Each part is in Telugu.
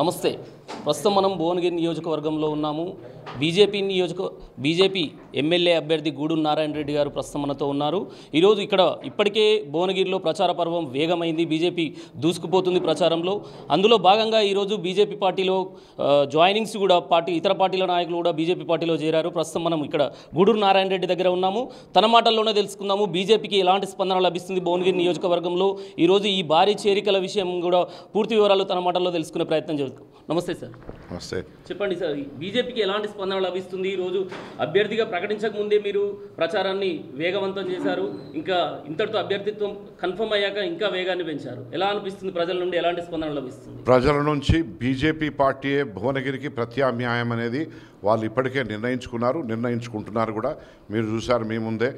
నమస్తే ప్రస్తుతం మనం భువనగిరి నియోజకవర్గంలో ఉన్నాము బీజేపీ నియోజక బీజేపీ ఎమ్మెల్యే అభ్యర్థి గూడూరు నారాయణ రెడ్డి గారు ప్రస్తుతం మనతో ఉన్నారు ఈరోజు ఇక్కడ ఇప్పటికే భువనగిరిలో ప్రచార పర్వం వేగమైంది బీజేపీ దూసుకుపోతుంది ప్రచారంలో అందులో భాగంగా ఈరోజు బీజేపీ పార్టీలో జాయినింగ్స్ కూడా పార్టీ ఇతర పార్టీల నాయకులు కూడా బీజేపీ పార్టీలో చేరారు ప్రస్తుతం మనం ఇక్కడ గూడూరు నారాయణ రెడ్డి దగ్గర ఉన్నాము తన మాటల్లోనే తెలుసుకుందాము బీజేపీకి ఎలాంటి స్పందన లభిస్తుంది భువనగిరి నియోజకవర్గంలో ఈరోజు ఈ భారీ చేరికల విషయం కూడా పూర్తి వివరాలు తన మాటల్లో తెలుసుకునే ప్రయత్నం నియోజకవర్గం నమస్తే సార్ నమస్తే చెప్పండి సార్ బీజేపీకి ఎలాంటి స్పందన లభిస్తుంది ఈరోజు అభ్యర్థిగా ప్రకటించక ముందే మీరు ప్రచారాన్ని వేగవంతం చేశారు ఇంకా ఇంతటితో అభ్యర్థిత్వం కన్ఫర్మ్ అయ్యాక ఇంకా వేగాన్ని పెంచారు ఎలా అనిపిస్తుంది ప్రజల నుండి ఎలాంటి స్పందన లభిస్తుంది ప్రజల నుంచి బీజేపీ పార్టీయే భువనగిరికి ప్రత్యామ్నాయం అనేది వాళ్ళు ఇప్పటికే నిర్ణయించుకున్నారు నిర్ణయించుకుంటున్నారు కూడా మీరు చూశారు మీ ముందే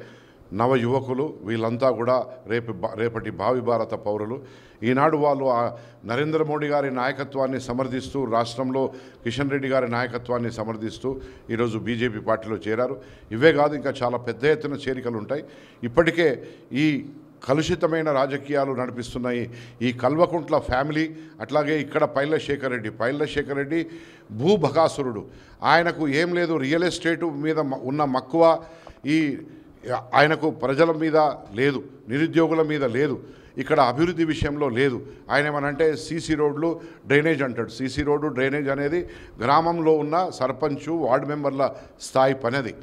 నవ యువకులు వీళ్ళంతా కూడా రేపు రేపటి భావి భారత పౌరులు ఈనాడు వాళ్ళు ఆ నరేంద్ర మోడీ గారి నాయకత్వాన్ని సమర్థిస్తూ రాష్ట్రంలో కిషన్ రెడ్డి గారి నాయకత్వాన్ని సమర్థిస్తూ ఈరోజు బీజేపీ పార్టీలో చేరారు ఇవే కాదు ఇంకా చాలా పెద్ద ఎత్తున చేరికలు ఉంటాయి ఇప్పటికే ఈ కలుషితమైన రాజకీయాలు నడిపిస్తున్నాయి ఈ కల్వకుంట్ల ఫ్యామిలీ అట్లాగే ఇక్కడ పైలశేఖర్ రెడ్డి పైలశేఖర్ రెడ్డి భూభకాసురుడు ఆయనకు ఏం లేదు రియల్ ఎస్టేటు మీద ఉన్న మక్కువ ఈ ఆయనకు ప్రజల మీద లేదు నిరుద్యోగుల మీద లేదు ఇక్కడ అభివృద్ధి విషయంలో లేదు ఆయన ఏమనంటే సీసీ రోడ్లు డ్రైనేజ్ అంటాడు సీసీ రోడ్డు డ్రైనేజ్ అనేది గ్రామంలో ఉన్న సర్పంచు వార్డు మెంబర్ల స్థాయి పని అది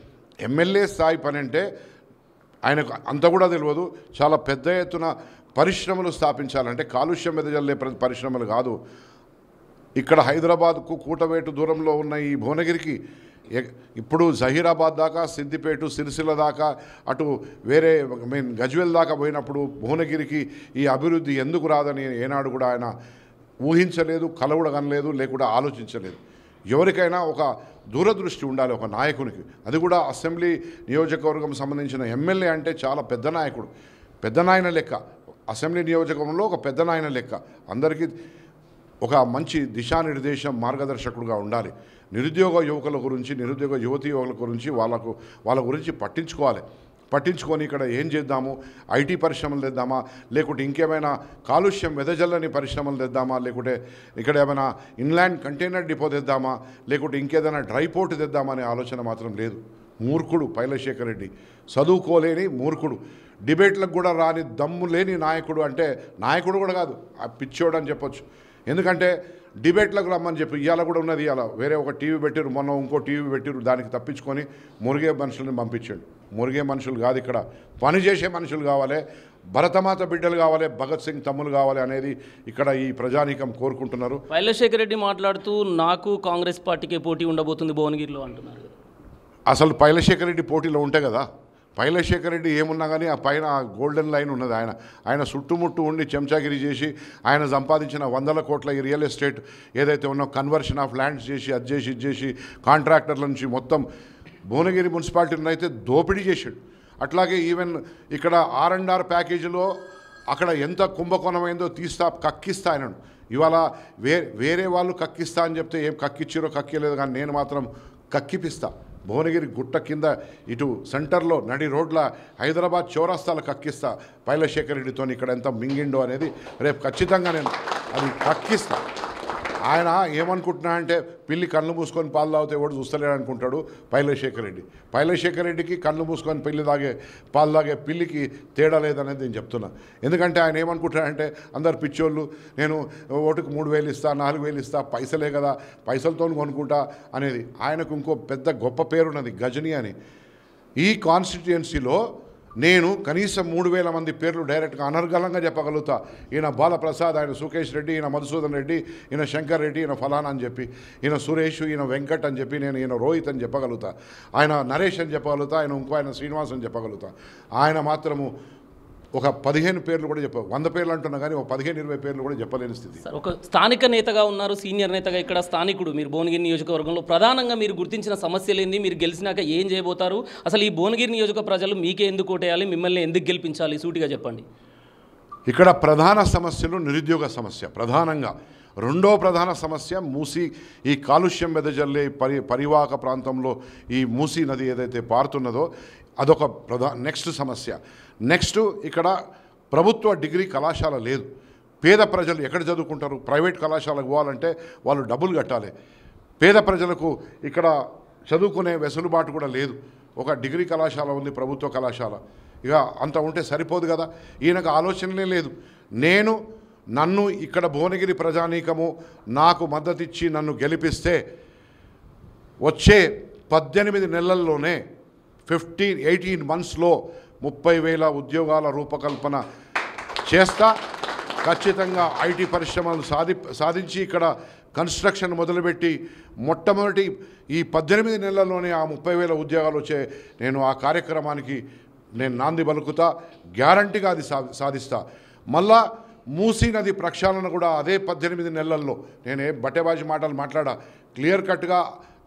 ఎమ్మెల్యే స్థాయి పని అంటే ఆయనకు అంత కూడా తెలియదు చాలా పెద్ద ఎత్తున పరిశ్రమలు స్థాపించాలంటే కాలుష్యం మీద జల్లే పరిశ్రమలు కాదు ఇక్కడ హైదరాబాద్కు కూటవేటు దూరంలో ఉన్న ఈ భువనగిరికి ఇప్పుడు జహీరాబాద్ దాకా సిద్దిపేట సిరిసిల్ల దాకా అటు వేరే మీన్ గజ్వెల్ దాకా పోయినప్పుడు భువనగిరికి ఈ అభివృద్ధి ఎందుకు రాదని ఏనాడు కూడా ఆయన ఊహించలేదు కలవడగనలేదు లేకుండా ఆలోచించలేదు ఎవరికైనా ఒక దూరదృష్టి ఉండాలి ఒక నాయకునికి అది కూడా అసెంబ్లీ నియోజకవర్గం సంబంధించిన ఎమ్మెల్యే అంటే చాలా పెద్ద నాయకుడు పెద్ద నాయన లెక్క అసెంబ్లీ నియోజకవర్గంలో ఒక పెద్ద నాయన లెక్క అందరికీ ఒక మంచి దిశానిర్దేశం మార్గదర్శకుడుగా ఉండాలి నిరుద్యోగ యువకుల గురించి నిరుద్యోగ యువతి యువకుల గురించి వాళ్ళకు వాళ్ళ గురించి పట్టించుకోవాలి పట్టించుకొని ఇక్కడ ఏం చేద్దాము ఐటీ పరిశ్రమలు తెద్దామా లేకుంటే ఇంకేమైనా కాలుష్యం వెదజల్లని పరిశ్రమలు తెద్దామా లేకుంటే ఇక్కడ ఏమైనా ఇన్లాండ్ కంటైనర్ డిపో తెద్దామా లేకుంటే ఇంకేదైనా డ్రై పోర్ట్ తెద్దామా అనే ఆలోచన మాత్రం లేదు మూర్ఖుడు పైలశేఖర్ రెడ్డి చదువుకోలేని మూర్ఖుడు డిబేట్లకు కూడా రాని దమ్ము లేని నాయకుడు అంటే నాయకుడు కూడా కాదు ఆ పిచ్చోడు అని చెప్పొచ్చు ఎందుకంటే డిబేట్లకు రమ్మని చెప్పి ఇవాళ కూడా ఉన్నది ఇవాళ వేరే ఒక టీవీ పెట్టారు మొన్న ఇంకో టీవీ పెట్టారు దానికి తప్పించుకొని మురిగే మనుషులను పంపించాడు మురిగే మనుషులు కాదు ఇక్కడ పనిచేసే మనుషులు కావాలి భరతమాత బిడ్డలు కావాలి భగత్ సింగ్ తమ్ములు కావాలి అనేది ఇక్కడ ఈ ప్రజానీకం కోరుకుంటున్నారు పైలశేఖర్ రెడ్డి మాట్లాడుతూ నాకు కాంగ్రెస్ పార్టీకే పోటీ ఉండబోతుంది భువనగిరిలో అంటున్నారు అసలు పైలశేఖర్ రెడ్డి పోటీలో ఉంటే కదా పైలశేఖర్ రెడ్డి ఏమున్నా కానీ ఆ పైన ఆ గోల్డెన్ లైన్ ఉన్నది ఆయన ఆయన చుట్టుముట్టు ఉండి చెంచాగిరి చేసి ఆయన సంపాదించిన వందల కోట్ల ఈ రియల్ ఎస్టేట్ ఏదైతే ఉన్నో కన్వర్షన్ ఆఫ్ ల్యాండ్స్ చేసి అది చేసి ఇది చేసి కాంట్రాక్టర్ల నుంచి మొత్తం భువనగిరి మున్సిపాలిటీని అయితే దోపిడీ చేశాడు అట్లాగే ఈవెన్ ఇక్కడ ఆర్ అండ్ ఆర్ ప్యాకేజీలో అక్కడ ఎంత కుంభకోణమైందో తీస్తా కక్కిస్తా ఆయనను ఇవాళ వే వేరే వాళ్ళు కక్కిస్తా అని చెప్తే ఏం కక్కిచ్చిరో కక్కిలేదు కానీ నేను మాత్రం కక్కిపిస్తాను భువనగిరి గుట్ట కింద ఇటు సెంటర్లో నడి రోడ్ల హైదరాబాద్ చౌరస్తాలు కక్కిస్తా పైలశేఖర్ రెడ్డితో ఇక్కడ ఎంత మింగిండో అనేది రేపు ఖచ్చితంగా నేను అది కక్కిస్తాను ఆయన ఏమనుకుంటున్నా అంటే పిల్లి కళ్ళు మూసుకొని పాలు తాగితే ఎవడు చూస్తలేడు అనుకుంటాడు పైలశేఖర్ రెడ్డి పైలశేఖర్ రెడ్డికి కళ్ళు మూసుకొని పిల్లి తాగే పాలు తాగే పిల్లికి తేడా లేదనేది నేను చెప్తున్నా ఎందుకంటే ఆయన ఏమనుకుంటాడంటే అందరు పిచ్చోళ్ళు నేను ఓటుకు మూడు వేలు ఇస్తా నాలుగు వేలు ఇస్తా పైసలే కదా పైసలతో కొనుక్కుంటా అనేది ఆయనకు ఇంకో పెద్ద గొప్ప పేరున్నది గజని అని ఈ కాన్స్టిట్యుయెన్సీలో నేను కనీసం మూడు వేల మంది పేర్లు డైరెక్ట్గా అనర్గళంగా చెప్పగలుగుతా ఈయన బాలప్రసాద్ ఆయన సుకేష్ రెడ్డి ఈయన మధుసూదన్ రెడ్డి ఈయన శంకర్ రెడ్డి ఈయన ఫలానా అని చెప్పి ఈయన సురేష్ ఈయన వెంకట్ అని చెప్పి నేను ఈయన రోహిత్ అని చెప్పగలుగుతా ఆయన నరేష్ అని చెప్పగలుగుతా ఆయన ఇంకో ఆయన శ్రీనివాస్ అని చెప్పగలుగుతా ఆయన మాత్రము ఒక పదిహేను పేర్లు కూడా చెప్ప వంద పేర్లు అంటున్నా కానీ ఒక పదిహేను ఇరవై పేర్లు కూడా చెప్పలేని స్థితి ఒక స్థానిక నేతగా ఉన్నారు సీనియర్ నేతగా ఇక్కడ స్థానికుడు మీరు భువనగిరి నియోజకవర్గంలో ప్రధానంగా మీరు గుర్తించిన సమస్యలు ఏంది మీరు గెలిచినాక ఏం చేయబోతారు అసలు ఈ భువనగిరి నియోజక ప్రజలు మీకే ఎందుకు ఓటేయాలి మిమ్మల్ని ఎందుకు గెలిపించాలి సూటిగా చెప్పండి ఇక్కడ ప్రధాన సమస్యలు నిరుద్యోగ సమస్య ప్రధానంగా రెండో ప్రధాన సమస్య మూసి ఈ కాలుష్యం వెదజల్లే పరి పరివాహక ప్రాంతంలో ఈ మూసీ నది ఏదైతే పారుతున్నదో అదొక ప్రధా నెక్స్ట్ సమస్య నెక్స్ట్ ఇక్కడ ప్రభుత్వ డిగ్రీ కళాశాల లేదు పేద ప్రజలు ఎక్కడ చదువుకుంటారు ప్రైవేట్ కళాశాలకు పోవాలంటే వాళ్ళు డబ్బులు కట్టాలి పేద ప్రజలకు ఇక్కడ చదువుకునే వెసులుబాటు కూడా లేదు ఒక డిగ్రీ కళాశాల ఉంది ప్రభుత్వ కళాశాల ఇక అంత ఉంటే సరిపోదు కదా ఈయనకు ఆలోచనలే లేదు నేను నన్ను ఇక్కడ భువనగిరి ప్రజానీకము నాకు మద్దతిచ్చి నన్ను గెలిపిస్తే వచ్చే పద్దెనిమిది నెలల్లోనే ఫిఫ్టీన్ ఎయిటీన్ మంత్స్లో ముప్పై వేల ఉద్యోగాల రూపకల్పన చేస్తా ఖచ్చితంగా ఐటీ పరిశ్రమలు సాధి సాధించి ఇక్కడ కన్స్ట్రక్షన్ మొదలుపెట్టి మొట్టమొదటి ఈ పద్దెనిమిది నెలల్లోనే ఆ ముప్పై వేల ఉద్యోగాలు వచ్చే నేను ఆ కార్యక్రమానికి నేను నాంది పలుకుతా గ్యారంటీగా అది సాధిస్తా మళ్ళా మూసీ నది ప్రక్షాళన కూడా అదే పద్దెనిమిది నెలల్లో నేనే బట్టేబాజీ మాటలు మాట్లాడా క్లియర్ కట్గా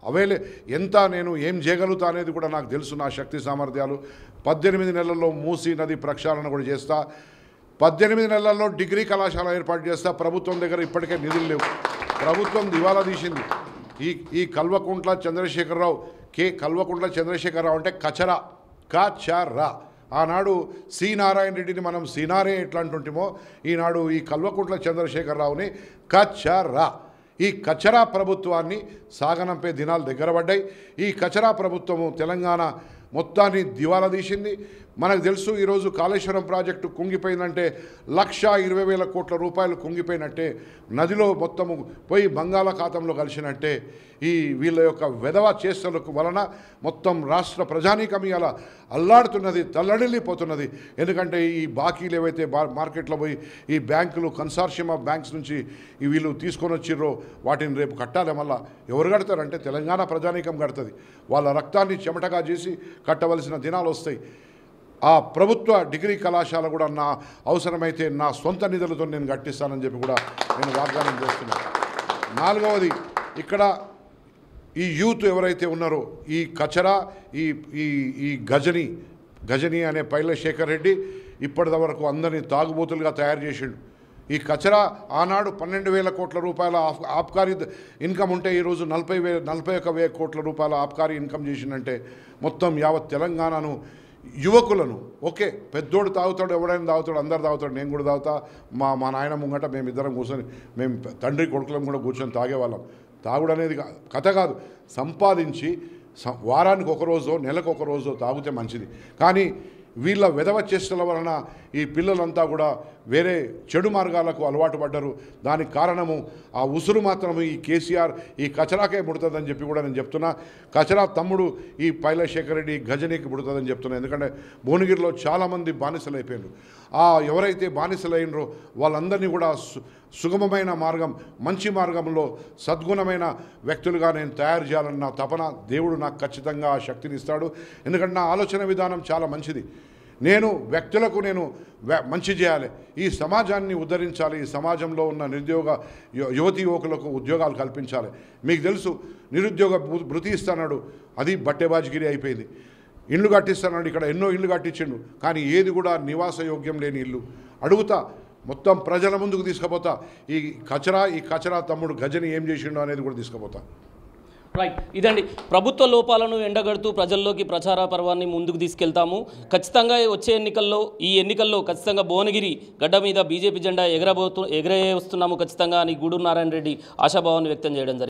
అవైలే ఎంత నేను ఏం చేయగలుగుతా అనేది కూడా నాకు తెలుసు నా శక్తి సామర్థ్యాలు పద్దెనిమిది నెలల్లో మూసి నది ప్రక్షాళన కూడా చేస్తా పద్దెనిమిది నెలల్లో డిగ్రీ కళాశాల ఏర్పాటు చేస్తా ప్రభుత్వం దగ్గర ఇప్పటికే నిధులు లేవు ప్రభుత్వం దివాలా తీసింది ఈ ఈ కల్వకుంట్ల చంద్రశేఖరరావు కే కల్వకుంట్ల చంద్రశేఖరరావు అంటే కచరా కచరా ఆనాడు సి నారాయణ రెడ్డిని మనం సీనారే ఎట్లా అంటుంటిమో ఈనాడు ఈ కల్వకుంట్ల చంద్రశేఖరరావుని కచరా ఈ కచరా ప్రభుత్వాన్ని సాగనంపే దినాలు దగ్గర పడ్డాయి ఈ కచరా ప్రభుత్వము తెలంగాణ మొత్తాన్ని దివాలా తీసింది మనకు తెలుసు ఈరోజు కాళేశ్వరం ప్రాజెక్టు కుంగిపోయిందంటే లక్ష ఇరవై వేల కోట్ల రూపాయలు కుంగిపోయినట్టే నదిలో మొత్తము పోయి బంగాళాఖాతంలో కలిసినట్టే ఈ వీళ్ళ యొక్క వెధవ చేష్టలకు వలన మొత్తం రాష్ట్ర ప్రజానీకం ఇలా అల్లాడుతున్నది తల్లడిల్లిపోతున్నది ఎందుకంటే ఈ బాకీలు ఏవైతే బా మార్కెట్లో పోయి ఈ బ్యాంకులు కన్సార్షియం ఆఫ్ బ్యాంక్స్ నుంచి ఈ వీళ్ళు తీసుకొని వచ్చిర్రో వాటిని రేపు కట్టాలి మళ్ళా ఎవరు కడతారంటే తెలంగాణ ప్రజానీకం కడుతుంది వాళ్ళ రక్తాన్ని చెమటగా చేసి కట్టవలసిన దినాలు వస్తాయి ఆ ప్రభుత్వ డిగ్రీ కళాశాల కూడా నా అవసరమైతే నా సొంత నిధులతో నేను కట్టిస్తానని చెప్పి కూడా నేను వాగ్దానం చేస్తున్నాను నాలుగవది ఇక్కడ ఈ యూత్ ఎవరైతే ఉన్నారో ఈ కచరా ఈ ఈ ఈ గజని గజని అనే పైల శేఖర్ రెడ్డి ఇప్పటి వరకు అందరినీ తాగుబోతులుగా తయారు చేసిండు ఈ కచరా ఆనాడు పన్నెండు వేల కోట్ల రూపాయల ఆబ్కారి ఇన్కమ్ ఉంటే ఈరోజు నలభై వే నలభై ఒక వేల కోట్ల రూపాయల ఆబ్కారి ఇన్కమ్ చేసిందంటే మొత్తం యావత్ తెలంగాణను యువకులను ఓకే పెద్దోడు తాగుతాడు ఎవడైనా తాగుతాడు అందరు తాగుతాడు నేను కూడా తాగుతా మా మా నాయన ముంగట మేమిద్దరం కూర్చొని మేము తండ్రి కొడుకులం కూడా కూర్చొని తాగేవాళ్ళం తాగుడు అనేది కథ కాదు సంపాదించి వారానికి ఒక రోజో నెలకు ఒక రోజో తాగితే మంచిది కానీ వీళ్ళ విధవ చేష్టల వలన ఈ పిల్లలంతా కూడా వేరే చెడు మార్గాలకు అలవాటు పడ్డరు దానికి కారణము ఆ ఉసురు మాత్రము ఈ కేసీఆర్ ఈ కచరాకే పుడుతుందని చెప్పి కూడా నేను చెప్తున్నా కచరా తమ్ముడు ఈ పైలశేఖర రెడ్డి గజనీకి పుడుతుందని చెప్తున్నా ఎందుకంటే భువనగిరిలో చాలామంది బానిసలైపోయినారు ఆ ఎవరైతే బానిసలైనరో వాళ్ళందరినీ కూడా సుగమమైన మార్గం మంచి మార్గంలో సద్గుణమైన వ్యక్తులుగా నేను తయారు చేయాలన్న తపన దేవుడు నాకు ఖచ్చితంగా ఆ శక్తిని ఇస్తాడు ఎందుకంటే నా ఆలోచన విధానం చాలా మంచిది నేను వ్యక్తులకు నేను మంచి చేయాలి ఈ సమాజాన్ని ఉద్ధరించాలి ఈ సమాజంలో ఉన్న నిరుద్యోగ యువతి యువకులకు ఉద్యోగాలు కల్పించాలి మీకు తెలుసు నిరుద్యోగ భృతి ఇస్తాడు అది బట్టెబాజిగిరి అయిపోయింది ఇల్లు కట్టిస్తాడు ఇక్కడ ఎన్నో ఇల్లు కట్టించిండు కానీ ఏది కూడా నివాస యోగ్యం లేని ఇల్లు అడుగుతా మొత్తం ప్రజల ముందుకు తీసుకుపోతా ఈ కచరా ఈ కచరా తమ్ముడు గజని ఏం చేసిండో అనేది కూడా తీసుకుపోతా రైట్ ఇదండి ప్రభుత్వ లోపాలను ఎండగడుతూ ప్రజల్లోకి ప్రచార పర్వాన్ని ముందుకు తీసుకెళ్తాము ఖచ్చితంగా వచ్చే ఎన్నికల్లో ఈ ఎన్నికల్లో ఖచ్చితంగా భువనగిరి గడ్డ మీద బీజేపీ జెండా ఎగరబోతు ఎగరే వస్తున్నాము ఖచ్చితంగా అని గూడూరు నారాయణ రెడ్డి ఆశాభావాన్ని వ్యక్తం చేయడం జరిగింది